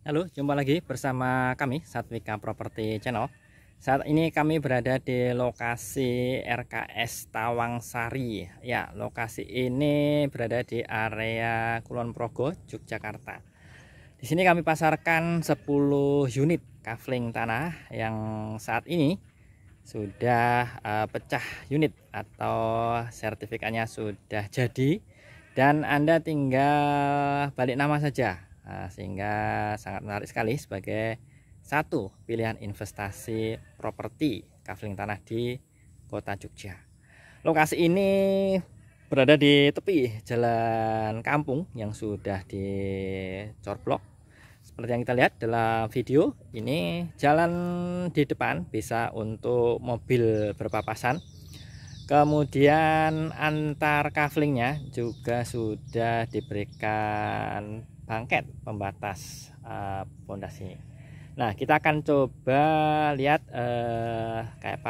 Halo, jumpa lagi bersama kami Satwika Property Channel. Saat ini kami berada di lokasi RKS Tawang Sari. Ya, lokasi ini berada di area Kulon Progo, Yogyakarta. Di sini kami pasarkan 10 unit kafling tanah yang saat ini sudah uh, pecah unit atau sertifikatnya sudah jadi dan Anda tinggal balik nama saja Eh, sehingga sangat menarik sekali sebagai satu pilihan investasi properti kafling tanah di kota Jogja. Lokasi ini berada di tepi jalan kampung yang sudah dicorblok. Seperti yang kita lihat dalam video, ini jalan di depan bisa untuk mobil berpapasan. Kemudian antar kaflingnya juga sudah diberikan bangket pembatas eh, pondasinya. Uh, nah, kita akan coba lihat uh, kayak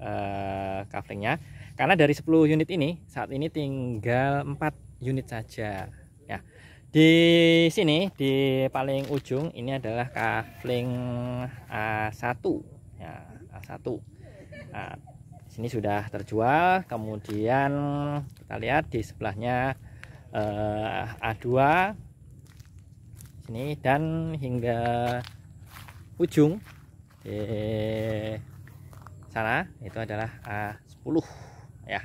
uh, coveringnya. Karena dari 10 unit ini saat ini tinggal 4 unit saja. Ya. Di sini di paling ujung ini adalah kafling A1 ya, A1. Nah, sini sudah terjual kemudian kita lihat di sebelahnya uh, A2 ini dan hingga ujung di sana itu adalah A10 ya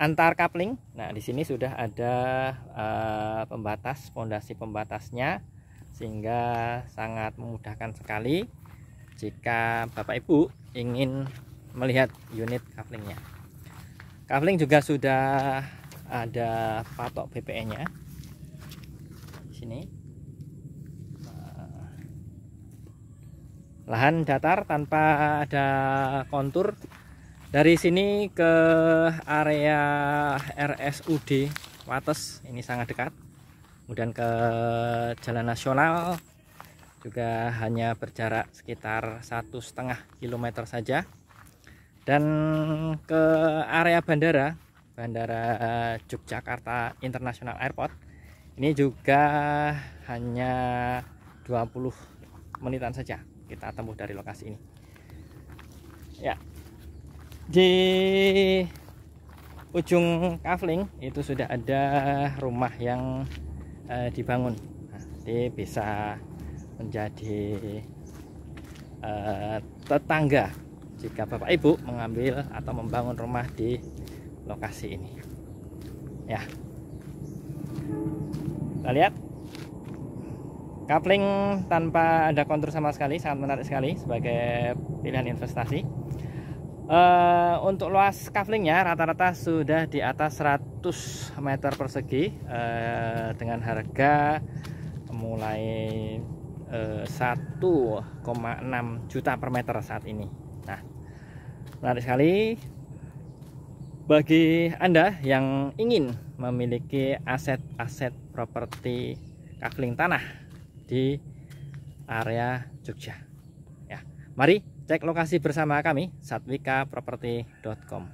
antar kapling nah di sini sudah ada uh, pembatas pondasi pembatasnya sehingga sangat memudahkan sekali jika Bapak Ibu ingin melihat unit kaplingnya Kapling juga sudah ada patok BPN nya di sini lahan datar tanpa ada kontur dari sini ke area RSUD Wates ini sangat dekat kemudian ke jalan nasional juga hanya berjarak sekitar satu setengah kilometer saja dan ke area bandara bandara Yogyakarta International Airport ini juga hanya 20 menitan saja kita tempuh dari lokasi ini ya di ujung kavling itu sudah ada rumah yang eh, dibangun nah, nanti bisa menjadi eh, tetangga jika bapak ibu mengambil atau membangun rumah di lokasi ini ya kita lihat Coupling tanpa ada kontur sama sekali sangat menarik sekali sebagai pilihan investasi. Uh, untuk luas couplingnya rata-rata sudah di atas 100 meter persegi uh, dengan harga mulai uh, eh, 1,6 juta per meter saat ini. Nah, menarik sekali bagi Anda yang ingin memiliki aset-aset properti kafling tanah di area Jogja. Ya, mari cek lokasi bersama kami satwikaproperty.com.